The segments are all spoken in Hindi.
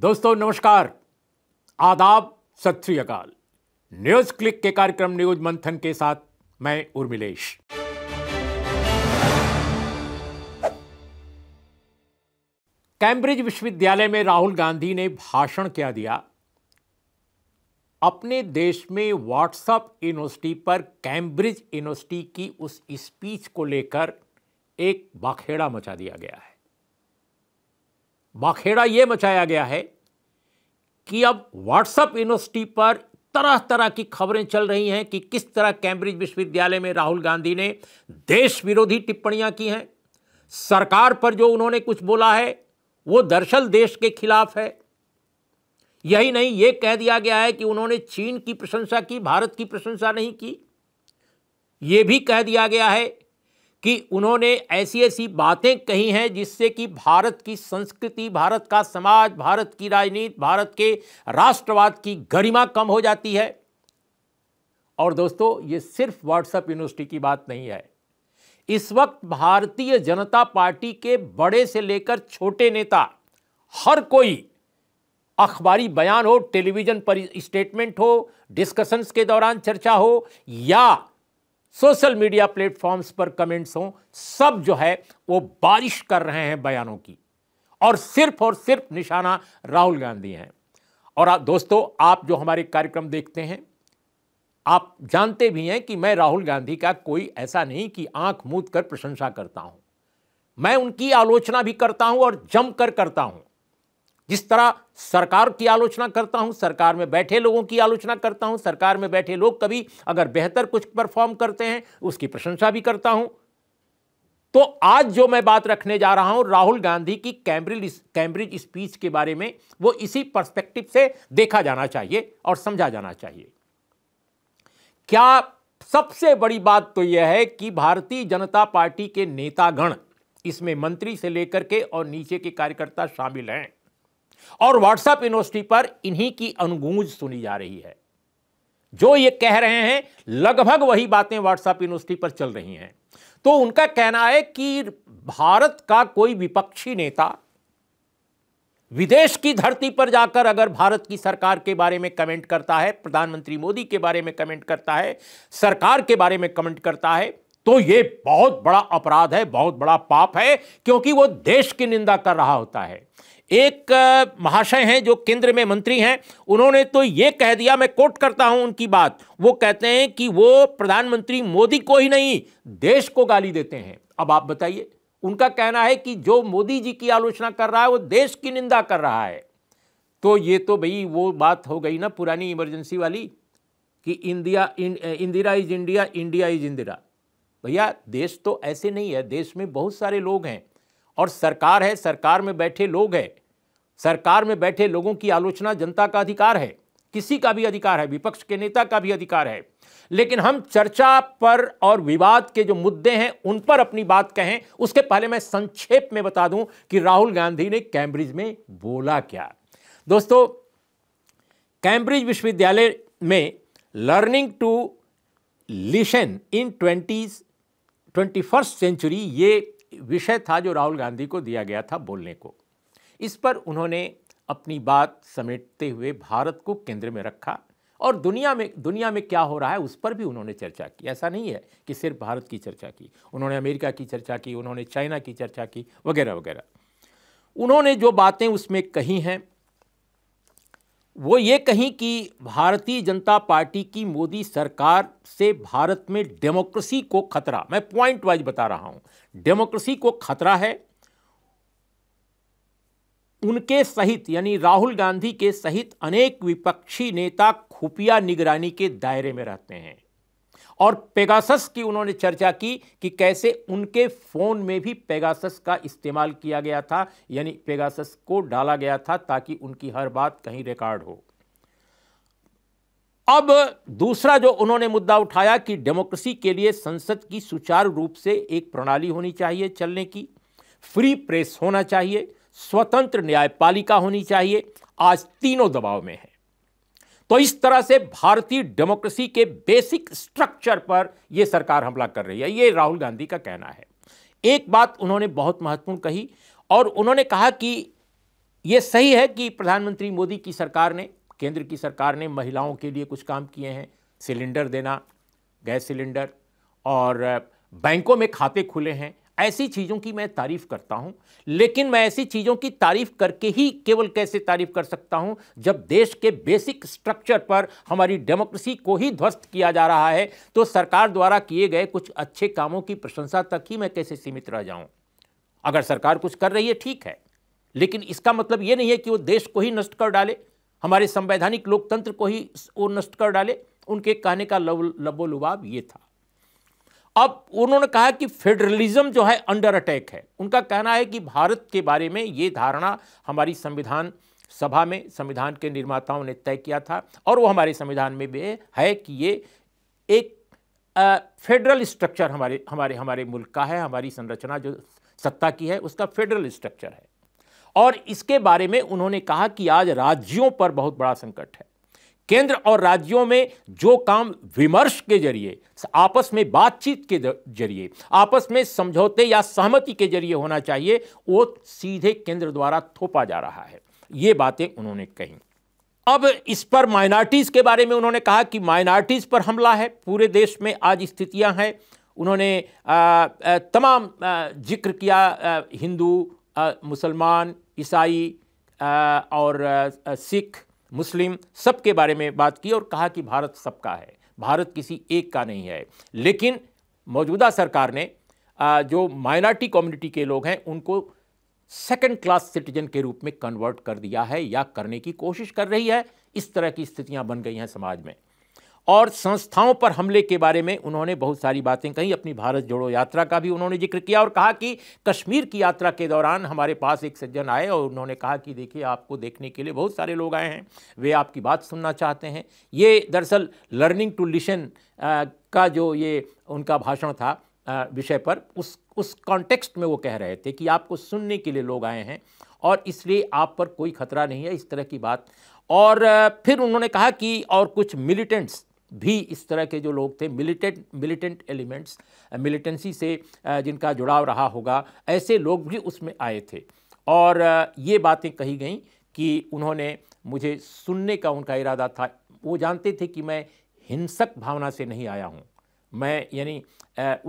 दोस्तों नमस्कार आदाब सत श्री अकाल न्यूज क्लिक के कार्यक्रम न्यूज मंथन के साथ मैं उर्मिलेश कैम्ब्रिज विश्वविद्यालय में राहुल गांधी ने भाषण क्या दिया अपने देश में व्हाट्सएप यूनिवर्सिटी पर कैम्ब्रिज यूनिवर्सिटी की उस स्पीच को लेकर एक बाखेड़ा मचा दिया गया है बाखेड़ा ये मचाया गया है कि अब व्हाट्सअप यूनिवर्सिटी पर तरह तरह की खबरें चल रही हैं कि किस तरह कैम्ब्रिज विश्वविद्यालय में राहुल गांधी ने देश विरोधी टिप्पणियां की हैं सरकार पर जो उन्होंने कुछ बोला है वो दरअसल देश के खिलाफ है यही नहीं ये कह दिया गया है कि उन्होंने चीन की प्रशंसा की भारत की प्रशंसा नहीं की ये भी कह दिया गया है कि उन्होंने ऐसी ऐसी बातें कही हैं जिससे कि भारत की संस्कृति भारत का समाज भारत की राजनीति भारत के राष्ट्रवाद की गरिमा कम हो जाती है और दोस्तों ये सिर्फ व्हाट्सएप यूनिवर्सिटी की बात नहीं है इस वक्त भारतीय जनता पार्टी के बड़े से लेकर छोटे नेता हर कोई अखबारी बयान हो टेलीविज़न पर स्टेटमेंट हो डिस्कशंस के दौरान चर्चा हो या सोशल मीडिया प्लेटफॉर्म्स पर कमेंट्स हों सब जो है वो बारिश कर रहे हैं बयानों की और सिर्फ और सिर्फ निशाना राहुल गांधी हैं और आ, दोस्तों आप जो हमारे कार्यक्रम देखते हैं आप जानते भी हैं कि मैं राहुल गांधी का कोई ऐसा नहीं कि आंख मूंद कर प्रशंसा करता हूं मैं उनकी आलोचना भी करता हूं और जमकर करता हूं जिस तरह सरकार की आलोचना करता हूं सरकार में बैठे लोगों की आलोचना करता हूं सरकार में बैठे लोग कभी अगर बेहतर कुछ परफॉर्म करते हैं उसकी प्रशंसा भी करता हूं तो आज जो मैं बात रखने जा रहा हूं राहुल गांधी की कैम्ब्रिज कैम्ब्रिज स्पीच के बारे में वो इसी पर्सपेक्टिव से देखा जाना चाहिए और समझा जाना चाहिए क्या सबसे बड़ी बात तो यह है कि भारतीय जनता पार्टी के नेतागण इसमें मंत्री से लेकर के और नीचे के कार्यकर्ता शामिल हैं और व्हाट्सएप यूनिवर्सिटी पर इन्हीं की अनुगूंज सुनी जा रही है जो ये कह रहे हैं लगभग वही बातें व्हाट्सएप यूनिवर्सिटी पर चल रही हैं तो उनका कहना है कि भारत का कोई विपक्षी नेता विदेश की धरती पर जाकर अगर भारत की सरकार के बारे में कमेंट करता है प्रधानमंत्री मोदी के बारे में कमेंट करता है सरकार के बारे में कमेंट करता है तो ये बहुत बड़ा अपराध है बहुत बड़ा पाप है क्योंकि वो देश की निंदा कर रहा होता है एक महाशय हैं जो केंद्र में मंत्री हैं उन्होंने तो ये कह दिया मैं कोट करता हूं उनकी बात वो कहते हैं कि वो प्रधानमंत्री मोदी को ही नहीं देश को गाली देते हैं अब आप बताइए उनका कहना है कि जो मोदी जी की आलोचना कर रहा है वो देश की निंदा कर रहा है तो ये तो भाई वो बात हो गई ना पुरानी इमरजेंसी वाली कि India Indira is India India is Indira भैया देश तो ऐसे नहीं है देश में बहुत सारे लोग हैं और सरकार है सरकार में बैठे लोग हैं सरकार में बैठे लोगों की आलोचना जनता का अधिकार है किसी का भी अधिकार है विपक्ष के नेता का भी अधिकार है लेकिन हम चर्चा पर और विवाद के जो मुद्दे हैं उन पर अपनी बात कहें उसके पहले मैं संक्षेप में बता दूं कि राहुल गांधी ने कैम्ब्रिज में बोला क्या दोस्तों कैम्ब्रिज विश्वविद्यालय में learning to listen in twenty twenty first century ये विषय था जो राहुल गांधी को दिया गया था बोलने को इस पर उन्होंने अपनी बात समेटते हुए भारत को केंद्र में रखा और दुनिया में दुनिया में क्या हो रहा है उस पर भी उन्होंने चर्चा की ऐसा नहीं है कि सिर्फ भारत की चर्चा की उन्होंने अमेरिका की चर्चा की उन्होंने चाइना की चर्चा की वगैरह वगैरह उन्होंने जो बातें उसमें कही हैं वो ये कहीं कि भारतीय जनता पार्टी की मोदी सरकार से भारत में डेमोक्रेसी को खतरा मैं पॉइंट वाइज बता रहा हूं डेमोक्रेसी को खतरा है उनके सहित यानी राहुल गांधी के सहित अनेक विपक्षी नेता खुफिया निगरानी के दायरे में रहते हैं और पेगासस की उन्होंने चर्चा की कि कैसे उनके फ़ोन में भी पेगासस का इस्तेमाल किया गया था यानी पेगासस को डाला गया था ताकि उनकी हर बात कहीं रिकॉर्ड हो अब दूसरा जो उन्होंने मुद्दा उठाया कि डेमोक्रेसी के लिए संसद की सुचारू रूप से एक प्रणाली होनी चाहिए चलने की फ्री प्रेस होना चाहिए स्वतंत्र न्यायपालिका होनी चाहिए आज तीनों दबाव में है तो इस तरह से भारतीय डेमोक्रेसी के बेसिक स्ट्रक्चर पर यह सरकार हमला कर रही है यह राहुल गांधी का कहना है एक बात उन्होंने बहुत महत्वपूर्ण कही और उन्होंने कहा कि यह सही है कि प्रधानमंत्री मोदी की सरकार ने केंद्र की सरकार ने महिलाओं के लिए कुछ काम किए हैं सिलेंडर देना गैस सिलेंडर और बैंकों में खाते खुले हैं ऐसी चीज़ों की मैं तारीफ़ करता हूं लेकिन मैं ऐसी चीज़ों की तारीफ़ करके ही केवल कैसे तारीफ़ कर सकता हूं जब देश के बेसिक स्ट्रक्चर पर हमारी डेमोक्रेसी को ही ध्वस्त किया जा रहा है तो सरकार द्वारा किए गए कुछ अच्छे कामों की प्रशंसा तक ही मैं कैसे सीमित रह जाऊँ अगर सरकार कुछ कर रही है ठीक है लेकिन इसका मतलब ये नहीं है कि वो देश को ही नष्ट कर डाले हमारे संवैधानिक लोकतंत्र को ही वो नष्ट कर डाले उनके कहने का लबो लुबाब ये था अब उन्होंने कहा कि फेडरलिज्म जो है अंडर अटैक है उनका कहना है कि भारत के बारे में ये धारणा हमारी संविधान सभा में संविधान के निर्माताओं ने तय किया था और वो हमारे संविधान में भी है कि ये एक फेडरल स्ट्रक्चर हमारे हमारे हमारे मुल्क का है हमारी संरचना जो सत्ता की है उसका फेडरल स्ट्रक्चर है और इसके बारे में उन्होंने कहा कि आज राज्यों पर बहुत बड़ा संकट है केंद्र और राज्यों में जो काम विमर्श के जरिए आपस में बातचीत के जरिए आपस में समझौते या सहमति के जरिए होना चाहिए वो सीधे केंद्र द्वारा थोपा जा रहा है ये बातें उन्होंने कही अब इस पर माइनॉरिटीज़ के बारे में उन्होंने कहा कि माइनॉरिटीज़ पर हमला है पूरे देश में आज स्थितियां हैं उन्होंने तमाम जिक्र किया हिंदू मुसलमान ईसाई और सिख मुस्लिम सबके बारे में बात की और कहा कि भारत सबका है भारत किसी एक का नहीं है लेकिन मौजूदा सरकार ने जो माइनॉरिटी कम्युनिटी के लोग हैं उनको सेकंड क्लास सिटीजन के रूप में कन्वर्ट कर दिया है या करने की कोशिश कर रही है इस तरह की स्थितियां बन गई हैं समाज में और संस्थाओं पर हमले के बारे में उन्होंने बहुत सारी बातें कही अपनी भारत जोड़ो यात्रा का भी उन्होंने जिक्र किया और कहा कि कश्मीर की यात्रा के दौरान हमारे पास एक सज्जन आए और उन्होंने कहा कि देखिए आपको देखने के लिए बहुत सारे लोग आए हैं वे आपकी बात सुनना चाहते हैं ये दरअसल लर्निंग टू लिशन का जो ये उनका भाषण था विषय पर उस उस कॉन्टेक्स्ट में वो कह रहे थे कि आपको सुनने के लिए लोग आए हैं और इसलिए आप पर कोई खतरा नहीं है इस तरह की बात और फिर उन्होंने कहा कि और कुछ मिलिटेंट्स भी इस तरह के जो लोग थे मिलिटेंट मिलिटेंट एलिमेंट्स मिलिटेंसी से जिनका जुड़ाव रहा होगा ऐसे लोग भी उसमें आए थे और ये बातें कही गई कि उन्होंने मुझे सुनने का उनका इरादा था वो जानते थे कि मैं हिंसक भावना से नहीं आया हूँ मैं यानी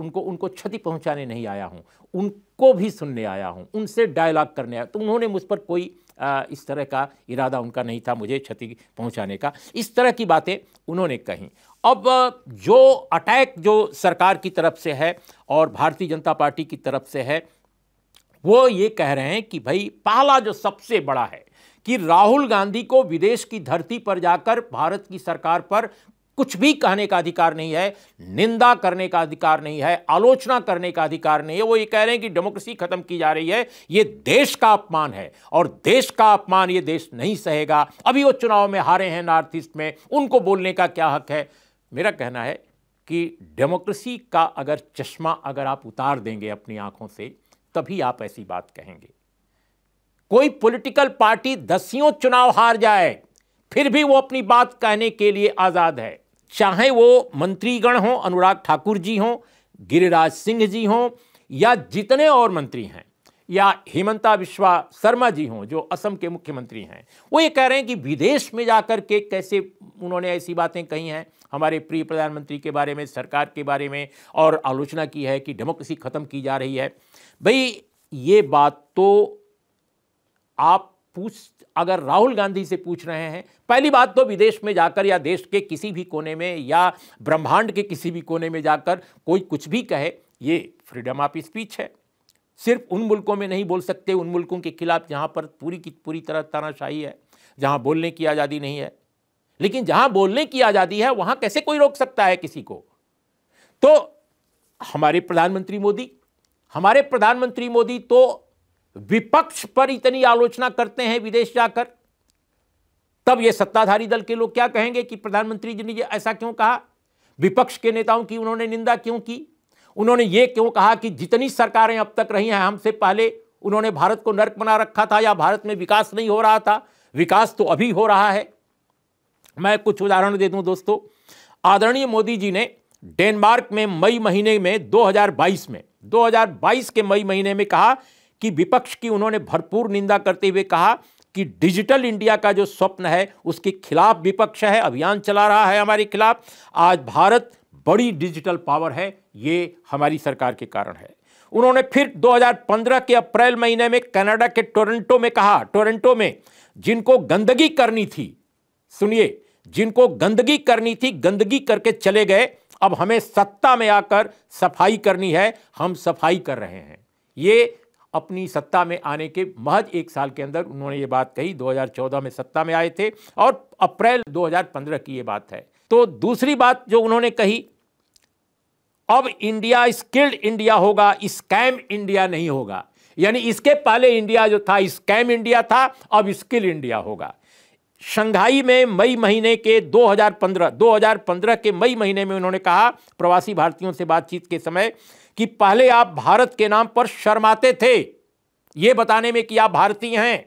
उनको उनको क्षति पहुँचाने नहीं आया हूँ उनको भी सुनने आया हूँ उनसे डायलॉग करने आया तो उन्होंने मुझ पर कोई इस तरह का इरादा उनका नहीं था मुझे क्षति पहुंचाने का इस तरह की बातें उन्होंने कही अब जो अटैक जो सरकार की तरफ से है और भारतीय जनता पार्टी की तरफ से है वो ये कह रहे हैं कि भाई पहला जो सबसे बड़ा है कि राहुल गांधी को विदेश की धरती पर जाकर भारत की सरकार पर कुछ भी कहने का अधिकार नहीं है निंदा करने का अधिकार नहीं है आलोचना करने का अधिकार नहीं है वो ये कह रहे हैं कि डेमोक्रेसी खत्म की जा रही है ये देश का अपमान है और देश का अपमान ये देश नहीं सहेगा अभी वो चुनाव में हारे हैं नॉर्थ ईस्ट में उनको बोलने का क्या हक है मेरा कहना है कि डेमोक्रेसी का अगर चश्मा अगर आप उतार देंगे अपनी आंखों से तभी आप ऐसी बात कहेंगे कोई पॉलिटिकल पार्टी दसियों चुनाव हार जाए फिर भी वो अपनी बात कहने के लिए आज़ाद है चाहे वो मंत्रीगण हों अनुराग ठाकुर जी हों गिरिराज सिंह जी हों या जितने और मंत्री हैं या हेमंता विश्वा शर्मा जी हों जो असम के मुख्यमंत्री हैं वो ये कह रहे हैं कि विदेश में जाकर के कैसे उन्होंने ऐसी बातें कही हैं हमारे प्रिय प्रधानमंत्री के बारे में सरकार के बारे में और आलोचना की है कि डेमोक्रेसी ख़त्म की जा रही है भाई ये बात तो आप पूछ अगर राहुल गांधी से पूछ रहे हैं पहली बात तो विदेश में जाकर या देश के किसी भी कोने में या ब्रह्मांड के किसी भी कोने में जाकर कोई कुछ भी कहे ये फ्रीडम ऑफ स्पीच है सिर्फ उन मुल्कों में नहीं बोल सकते उन मुल्कों के खिलाफ जहाँ पर पूरी की पूरी तरह तानाशाही है जहाँ बोलने की आज़ादी नहीं है लेकिन जहाँ बोलने की आज़ादी है वहाँ कैसे कोई रोक सकता है किसी को तो हमारे प्रधानमंत्री मोदी हमारे प्रधानमंत्री मोदी तो विपक्ष पर इतनी आलोचना करते हैं विदेश जाकर तब ये सत्ताधारी दल के लोग क्या कहेंगे कि प्रधानमंत्री जी ने ऐसा क्यों कहा विपक्ष के नेताओं की उन्होंने निंदा क्यों की उन्होंने ये क्यों कहा कि जितनी सरकारें अब तक रही हैं हमसे पहले उन्होंने भारत को नर्क बना रखा था या भारत में विकास नहीं हो रहा था विकास तो अभी हो रहा है मैं कुछ उदाहरण दे दूं दोस्तों आदरणीय मोदी जी ने डेनमार्क में मई महीने में 2022 में 2022 के मई महीने में कहा कि विपक्ष की उन्होंने भरपूर निंदा करते हुए कहा कि डिजिटल इंडिया का जो स्वप्न है उसके खिलाफ विपक्ष है अभियान चला रहा है हमारे खिलाफ आज भारत बड़ी डिजिटल पावर है ये हमारी सरकार के कारण है उन्होंने फिर 2015 के अप्रैल महीने में कनाडा के टोरंटो में कहा टोरंटो में जिनको गंदगी करनी थी सुनिए जिनको गंदगी करनी थी गंदगी करके चले गए अब हमें सत्ता में आकर सफाई करनी है हम सफाई कर रहे हैं ये अपनी सत्ता में आने के महज एक साल के अंदर उन्होंने ये बात कही 2014 में सत्ता में आए थे और अप्रैल 2015 की ये बात है तो दूसरी बात जो उन्होंने कही अब इंडिया स्किल्ड इंडिया होगा स्कैम इंडिया नहीं होगा यानी इसके पहले इंडिया जो था स्कैम इंडिया था अब स्किल इंडिया होगा शंघाई में मई महीने के 2015 2015 के मई महीने में उन्होंने कहा प्रवासी भारतीयों से बातचीत के समय कि पहले आप भारत के नाम पर शर्माते थे यह बताने में कि आप भारतीय हैं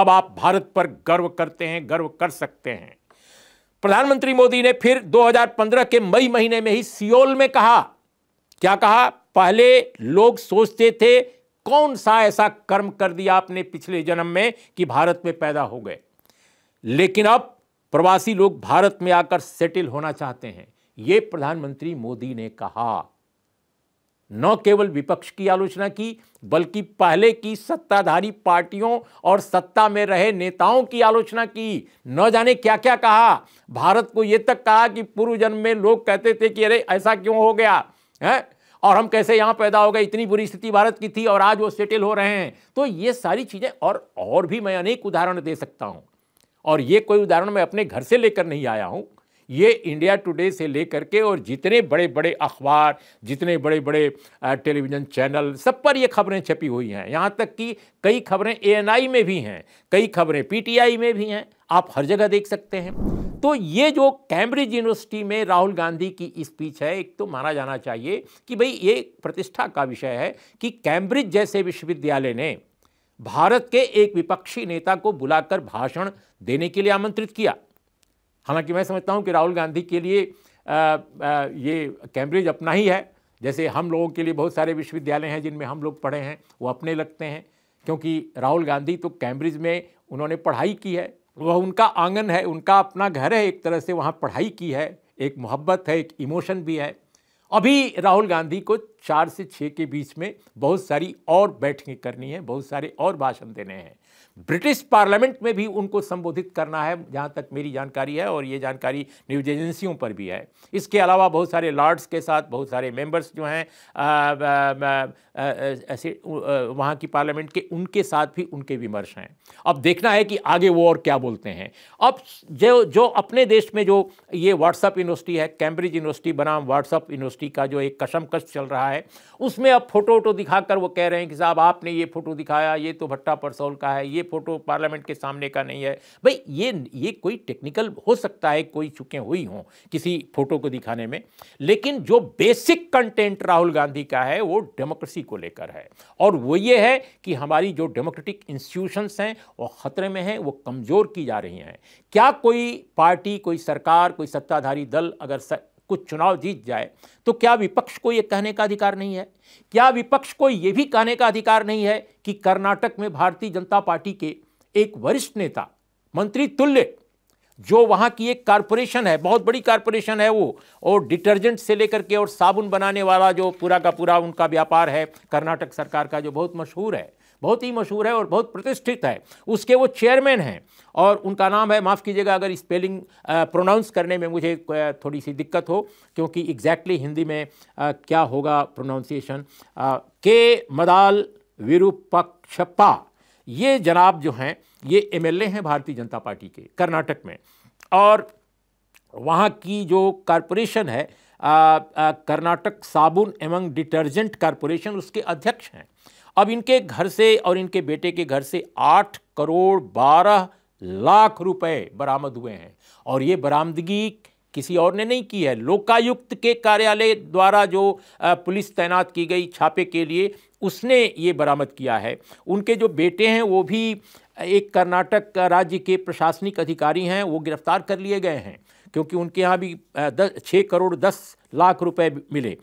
अब आप भारत पर गर्व करते हैं गर्व कर सकते हैं प्रधानमंत्री मोदी ने फिर 2015 के मई महीने में ही सियोल में कहा क्या कहा पहले लोग सोचते थे कौन सा ऐसा कर्म कर दिया आपने पिछले जन्म में कि भारत में पैदा हो गए लेकिन अब प्रवासी लोग भारत में आकर सेटल होना चाहते हैं ये प्रधानमंत्री मोदी ने कहा न केवल विपक्ष की आलोचना की बल्कि पहले की सत्ताधारी पार्टियों और सत्ता में रहे नेताओं की आलोचना की न जाने क्या क्या कहा भारत को यह तक कहा कि पूर्व जन्म में लोग कहते थे कि अरे ऐसा क्यों हो गया है और हम कैसे यहां पैदा हो गए इतनी बुरी स्थिति भारत की थी और आज वो सेटल हो रहे हैं तो ये सारी चीज़ें और और भी मैं अनेक उदाहरण दे सकता हूं और ये कोई उदाहरण मैं अपने घर से लेकर नहीं आया हूँ ये इंडिया टुडे से लेकर के और जितने बड़े बड़े अखबार जितने बड़े बड़े टेलीविज़न चैनल सब पर ये खबरें छपी हुई हैं यहाँ तक कि कई खबरें एएनआई में भी हैं कई खबरें पीटीआई में भी हैं आप हर जगह देख सकते हैं तो ये जो कैम्ब्रिज यूनिवर्सिटी में राहुल गांधी की स्पीच है एक तो माना जाना चाहिए कि भाई ये प्रतिष्ठा का विषय है कि कैम्ब्रिज जैसे विश्वविद्यालय ने भारत के एक विपक्षी नेता को बुलाकर भाषण देने के लिए आमंत्रित किया हालांकि मैं समझता हूं कि राहुल गांधी के लिए आ, आ, ये कैम्ब्रिज अपना ही है जैसे हम लोगों के लिए बहुत सारे विश्वविद्यालय हैं जिनमें हम लोग पढ़े हैं वो अपने लगते हैं क्योंकि राहुल गांधी तो कैम्ब्रिज में उन्होंने पढ़ाई की है वह उनका आंगन है उनका अपना घर है एक तरह से वहाँ पढ़ाई की है एक मोहब्बत है एक इमोशन भी है अभी राहुल गांधी को चार से छः के बीच में बहुत सारी और बैठकें करनी है बहुत सारे और भाषण देने हैं ब्रिटिश पार्लियामेंट में भी उनको संबोधित करना है जहाँ तक मेरी जानकारी है और ये जानकारी न्यूज एजेंसियों पर भी है इसके अलावा बहुत सारे लॉर्ड्स के साथ बहुत सारे मेंबर्स जो हैं ऐसे वहाँ की पार्लियामेंट के उनके साथ भी उनके विमर्श हैं अब देखना है कि आगे वो और क्या बोलते हैं अब जो जो अपने देश में जो ये व्हाट्सअप यूनिवर्सिटी है कैम्ब्रिज यूनिवर्सिटी बनाम व्हाट्सअप यूनिवर्सिटी का जो एक कशमकश चल रहा है उसमें अब फोटो वोटो दिखाकर वो कह रहे हैं कि साहब आपने ये फोटो दिखाया ये तो भट्टा परसौल का है ये फोटो पार्लियामेंट के सामने का नहीं है भाई ये ये कोई टेक्निकल हो सकता है कोई चुके हुई हों किसी फोटो को दिखाने में लेकिन जो बेसिक कंटेंट राहुल गांधी का है वो डेमोक्रेसी को लेकर है और वो ये है कि हमारी जो डेमोक्रेटिक इंस्टीट्यूशंस हैं वो ख़तरे में हैं वो कमज़ोर की जा रही हैं क्या कोई पार्टी कोई सरकार कोई सत्ताधारी दल अगर कुछ चुनाव जीत जाए तो क्या विपक्ष को यह कहने का अधिकार नहीं है क्या विपक्ष को यह भी कहने का अधिकार नहीं है कि कर्नाटक में भारतीय जनता पार्टी के एक वरिष्ठ नेता मंत्री तुल्य जो वहां की एक कारपोरेशन है बहुत बड़ी कारपोरेशन है वो और डिटर्जेंट से लेकर के और साबुन बनाने वाला जो पूरा का पूरा उनका व्यापार है कर्नाटक सरकार का जो बहुत मशहूर है बहुत ही मशहूर है और बहुत प्रतिष्ठित है उसके वो चेयरमैन हैं और उनका नाम है माफ़ कीजिएगा अगर स्पेलिंग प्रोनाउंस करने में मुझे थोड़ी सी दिक्कत हो क्योंकि एग्जैक्टली हिंदी में आ, क्या होगा प्रोनाउंसिएशन के मदाल विरूपक्षपा ये जनाब जो हैं ये एमएलए हैं भारतीय जनता पार्टी के कर्नाटक में और वहाँ की जो कॉरपोरेशन है कर्नाटक साबुन एवं डिटर्जेंट कॉरपोरेशन उसके अध्यक्ष हैं अब इनके घर से और इनके बेटे के घर से आठ करोड़ बारह लाख रुपए बरामद हुए हैं और ये बरामदगी किसी और ने नहीं की है लोकायुक्त के कार्यालय द्वारा जो पुलिस तैनात की गई छापे के लिए उसने ये बरामद किया है उनके जो बेटे हैं वो भी एक कर्नाटक राज्य के प्रशासनिक अधिकारी हैं वो गिरफ्तार कर लिए गए हैं क्योंकि उनके यहाँ भी दस छः करोड़ दस लाख रुपए मिले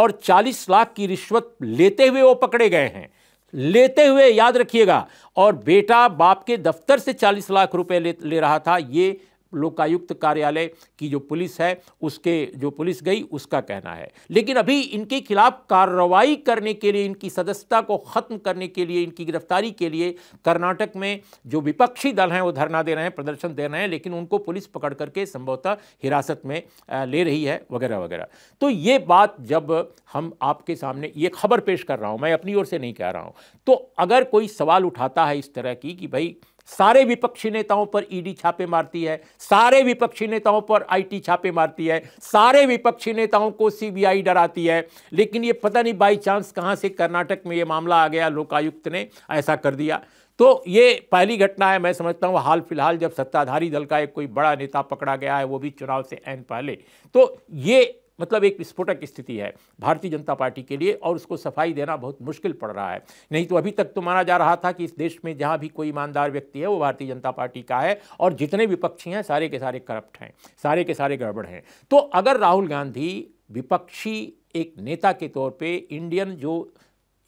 और चालीस लाख की रिश्वत लेते हुए वो पकड़े गए हैं लेते हुए याद रखिएगा और बेटा बाप के दफ्तर से चालीस लाख रुपए ले, ले रहा था ये लोकायुक्त कार्यालय की जो पुलिस है उसके जो पुलिस गई उसका कहना है लेकिन अभी इनके खिलाफ कार्रवाई करने के लिए इनकी सदस्यता को ख़त्म करने के लिए इनकी गिरफ्तारी के लिए कर्नाटक में जो विपक्षी दल हैं वो धरना दे रहे हैं प्रदर्शन दे रहे हैं लेकिन उनको पुलिस पकड़ करके संभवतः हिरासत में ले रही है वगैरह वगैरह तो ये बात जब हम आपके सामने ये खबर पेश कर रहा हूँ मैं अपनी ओर से नहीं कह रहा हूँ तो अगर कोई सवाल उठाता है इस तरह की कि भाई सारे विपक्षी नेताओं पर ईडी e छापे मारती है सारे विपक्षी नेताओं पर आईटी छापे मारती है सारे विपक्षी नेताओं को सीबीआई डराती है लेकिन ये पता नहीं बाई चांस कहाँ से कर्नाटक में ये मामला आ गया लोकायुक्त ने ऐसा कर दिया तो ये पहली घटना है मैं समझता हूँ हाल फिलहाल जब सत्ताधारी दल का एक कोई बड़ा नेता पकड़ा गया है वो भी चुनाव से एन पहले तो ये मतलब एक विस्फोटक स्थिति है भारतीय जनता पार्टी के लिए और उसको सफाई देना बहुत मुश्किल पड़ रहा है नहीं तो अभी तक तो माना जा रहा था कि इस देश में जहाँ भी कोई ईमानदार व्यक्ति है वो भारतीय जनता पार्टी का है और जितने विपक्षी हैं सारे के सारे करप्ट हैं सारे के सारे गड़बड़ हैं तो अगर राहुल गांधी विपक्षी एक नेता के तौर पे इंडियन जो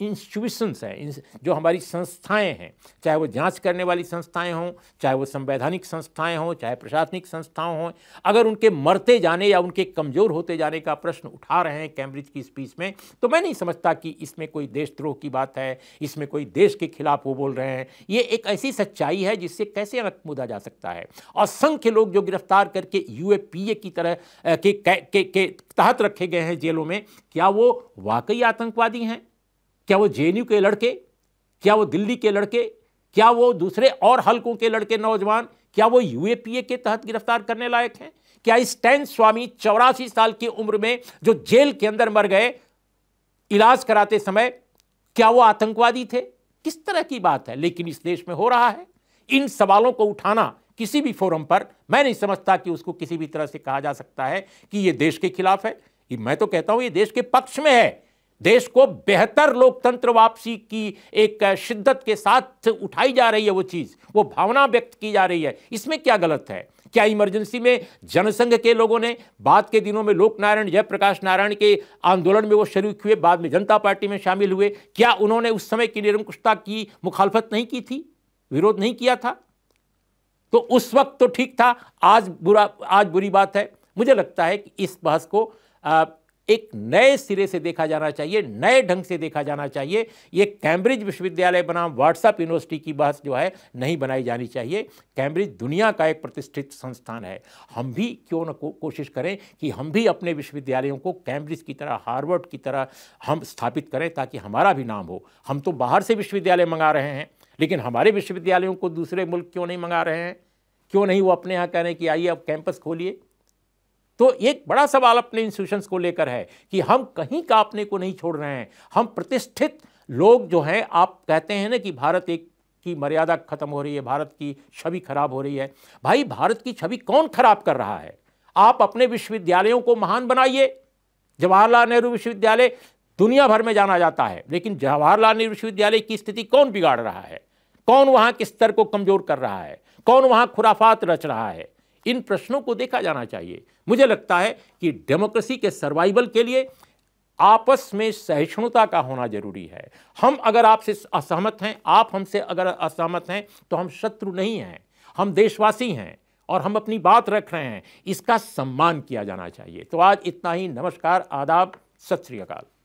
इंस्टीट्यूशंस हैं जो हमारी संस्थाएं हैं चाहे वो जांच करने वाली संस्थाएं हों चाहे वो संवैधानिक संस्थाएं हों चाहे प्रशासनिक संस्थाओं हों अगर उनके मरते जाने या उनके कमज़ोर होते जाने का प्रश्न उठा रहे हैं कैम्ब्रिज की स्पीच में तो मैं नहीं समझता कि इसमें कोई देशद्रोह की बात है इसमें कोई देश के खिलाफ वो बोल रहे हैं ये एक ऐसी सच्चाई है जिससे कैसे अलग मुदा जा सकता है असंख्य लोग जो गिरफ्तार करके यू की तरह के, के, के, के तहत रखे गए हैं जेलों में क्या वो वाकई आतंकवादी हैं क्या वो जे के लड़के क्या वो दिल्ली के लड़के क्या वो दूसरे और हलकों के लड़के नौजवान क्या वो यू के तहत गिरफ्तार करने लायक हैं क्या इस स्वामी चौरासी साल की उम्र में जो जेल के अंदर मर गए इलाज कराते समय क्या वो आतंकवादी थे किस तरह की बात है लेकिन इस देश में हो रहा है इन सवालों को उठाना किसी भी फोरम पर मैं नहीं समझता कि उसको किसी भी तरह से कहा जा सकता है कि ये देश के खिलाफ है मैं तो कहता हूं ये देश के पक्ष में है देश को बेहतर लोकतंत्र वापसी की एक शिद्दत के साथ उठाई जा रही है वो चीज़ वो भावना व्यक्त की जा रही है इसमें क्या गलत है क्या इमरजेंसी में जनसंघ के लोगों ने बाद के दिनों में लोक नारायण जयप्रकाश नारायण के आंदोलन में वो शरीक हुए बाद में जनता पार्टी में शामिल हुए क्या उन्होंने उस समय की निरंकुशता की मुखालफत नहीं की थी विरोध नहीं किया था तो उस वक्त तो ठीक था आज बुरा आज बुरी बात है मुझे लगता है कि इस बहस को आ, एक नए सिरे से देखा जाना चाहिए नए ढंग से देखा जाना चाहिए ये कैम्ब्रिज विश्वविद्यालय बनाम व्हाट्सअप यूनिवर्सिटी की बहस जो है नहीं बनाई जानी चाहिए कैम्ब्रिज दुनिया का एक प्रतिष्ठित संस्थान है हम भी क्यों ना को, कोशिश करें कि हम भी अपने विश्वविद्यालयों को कैम्ब्रिज की तरह हार्वर्ड की तरह हम स्थापित करें ताकि हमारा भी नाम हो हम तो बाहर से विश्वविद्यालय मंगा रहे हैं लेकिन हमारे विश्वविद्यालयों को दूसरे मुल्क क्यों नहीं मंगा रहे हैं क्यों नहीं वो अपने यहाँ कह रहे हैं कि आइए अब कैंपस खोलिए तो एक बड़ा सवाल अपने इंस्टीट्यूशंस को लेकर है कि हम कहीं का अपने को नहीं छोड़ रहे हैं हम प्रतिष्ठित लोग जो हैं आप कहते हैं ना कि भारत एक की मर्यादा खत्म हो रही है भारत की छवि खराब हो रही है भाई भारत की छवि कौन खराब कर रहा है आप अपने विश्वविद्यालयों को महान बनाइए जवाहरलाल नेहरू विश्वविद्यालय दुनिया भर में जाना जाता है लेकिन जवाहरलाल नेहरू विश्वविद्यालय की स्थिति कौन बिगाड़ रहा है कौन वहाँ के स्तर को कमजोर कर रहा है कौन वहाँ खुराफात रच रहा है इन प्रश्नों को देखा जाना चाहिए मुझे लगता है कि डेमोक्रेसी के सर्वाइवल के लिए आपस में सहिष्णुता का होना जरूरी है हम अगर आपसे असहमत हैं आप हमसे अगर असहमत हैं तो हम शत्रु नहीं हैं हम देशवासी हैं और हम अपनी बात रख रहे हैं इसका सम्मान किया जाना चाहिए तो आज इतना ही नमस्कार आदाब सत श्री अकाल